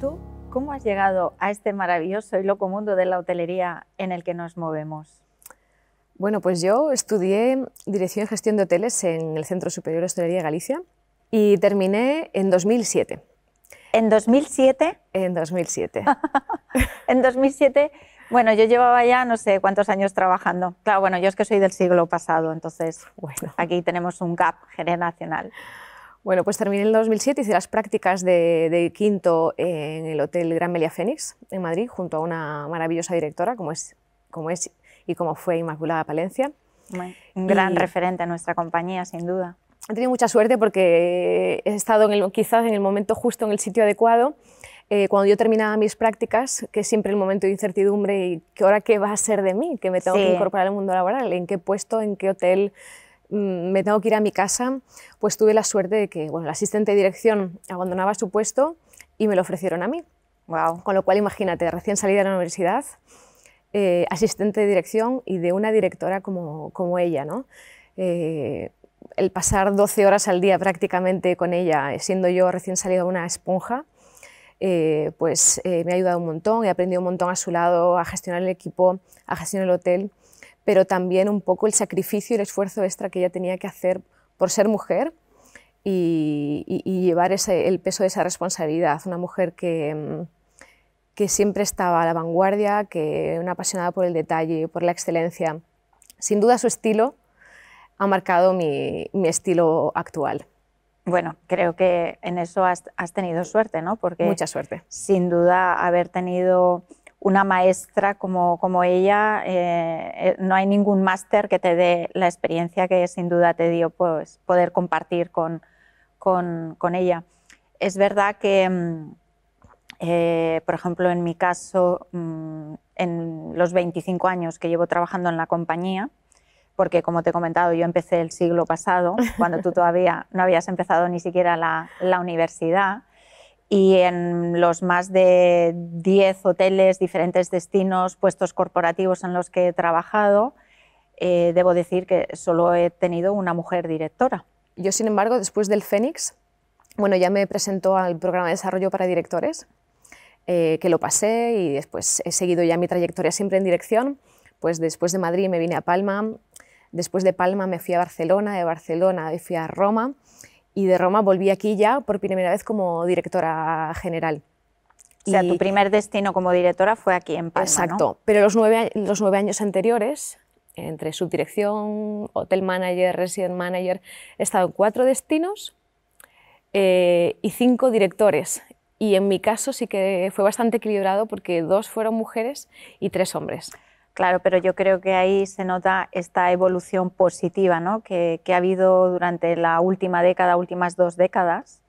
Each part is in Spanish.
¿Tú cómo has llegado a este maravilloso y loco mundo de la hotelería en el que nos movemos? Bueno, pues yo estudié Dirección y Gestión de Hoteles en el Centro Superior de Hostelería de Galicia y terminé en 2007. ¿En 2007? En 2007. en 2007, bueno, yo llevaba ya no sé cuántos años trabajando. Claro, bueno, yo es que soy del siglo pasado, entonces bueno. aquí tenemos un gap generacional. Bueno, pues terminé en el 2007, hice las prácticas de, quinto en el Hotel Gran Melia Fénix, en Madrid, junto a una maravillosa directora como es, como es y como fue Inmaculada Palencia. un gran referente a nuestra compañía, sin duda. He tenido mucha suerte porque he estado en el, quizás en el momento justo, en el sitio adecuado. Eh, cuando yo terminaba mis prácticas, que es siempre el momento de incertidumbre y que ahora qué va a ser de mí, que me tengo que incorporar al mundo laboral, en qué puesto, en qué hotel, Mm, me tengo que ir a mi casa, pues tuve la suerte de que bueno, el asistente de dirección abandonaba su puesto y me lo ofrecieron a mí. Wow. Con lo cual, imagínate, recién salida de la universidad, eh, asistente de dirección y de una directora como, ella. ¿no? Eh, el pasar 12 horas al día prácticamente con ella, eh, siendo yo recién salida una esponja, pues me ha ayudado un montón, he aprendido un montón a su lado, a gestionar el equipo, a gestionar el hotel pero también un poco el sacrificio y el esfuerzo extra que ella tenía que hacer por ser mujer y, llevar el peso de esa responsabilidad. Una mujer que, mm, que siempre estaba a la vanguardia, que una apasionada por el detalle, por la excelencia. Sin duda su estilo ha marcado mi, mi estilo actual. Bueno, creo que en eso has, has, tenido suerte, ¿no? Porque Mucha suerte. Sin duda haber tenido una maestra como, ella, eh, eh, no hay ningún máster que te dé la experiencia que sin duda te dio pues, poder compartir con, ella. Es verdad que, mm, eh, por ejemplo, en mi caso, mm, en los 25 años que llevo trabajando en la compañía, porque como te he comentado, yo empecé el siglo pasado, cuando tú todavía no habías empezado ni siquiera la universidad, y en los más de 10 hoteles, diferentes destinos, puestos corporativos en los que he trabajado, eh, debo decir que solo he tenido una mujer directora. Yo, sin embargo, después del Fénix, bueno, ya me presentó al programa de desarrollo para directores, eh, que lo pasé y después he seguido ya mi trayectoria siempre en dirección. Pues después de Madrid me vine a Palma, después de Palma me fui a Barcelona, de Barcelona me fui a Roma y de Roma volví aquí ya por primera vez como directora general. O sea, tu primer destino como directora fue aquí en Palma, Exacto, pero los nueve, los nueve años anteriores, entre subdirección, hotel manager, resident manager, he estado en cuatro destinos eh, y cinco directores. Y en mi caso sí que fue bastante equilibrado porque dos fueron mujeres y tres hombres. Claro, pero yo creo que ahí se nota esta evolución positiva ¿no? que, ha habido durante la última década, últimas dos décadas.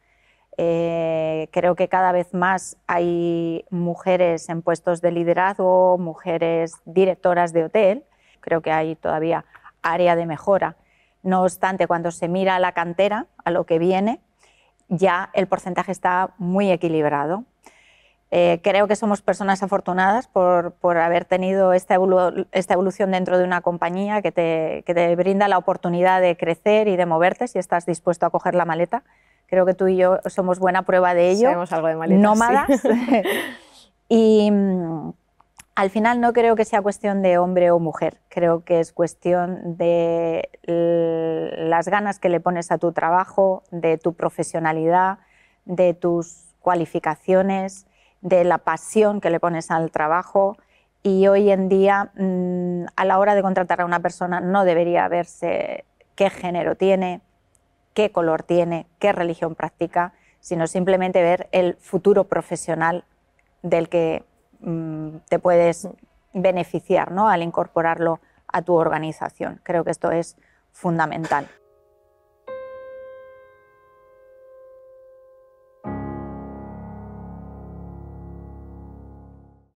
Eh, creo que cada vez más hay mujeres en puestos de liderazgo, mujeres directoras de hotel. Creo que hay todavía área de mejora. No obstante, cuando se mira a la cantera, a lo que viene, ya el porcentaje está muy equilibrado. Eh, creo que somos personas afortunadas por, por haber tenido esta, evolución dentro de una compañía que te, que te, brinda la oportunidad de crecer y de moverte si estás dispuesto a coger la maleta. Creo que tú y yo somos buena prueba de ello. somos algo de maletas. Nómadas. y mm, al final no creo que sea cuestión de hombre o mujer. Creo que es cuestión de las ganas que le pones a tu trabajo, de tu profesionalidad, de tus cualificaciones de la pasión que le pones al trabajo y hoy en día mm, a la hora de contratar a una persona no debería verse qué género tiene, qué color tiene, qué religión practica, sino simplemente ver el futuro profesional del que mm, te puedes beneficiar al incorporarlo a tu organización. Creo que esto es fundamental.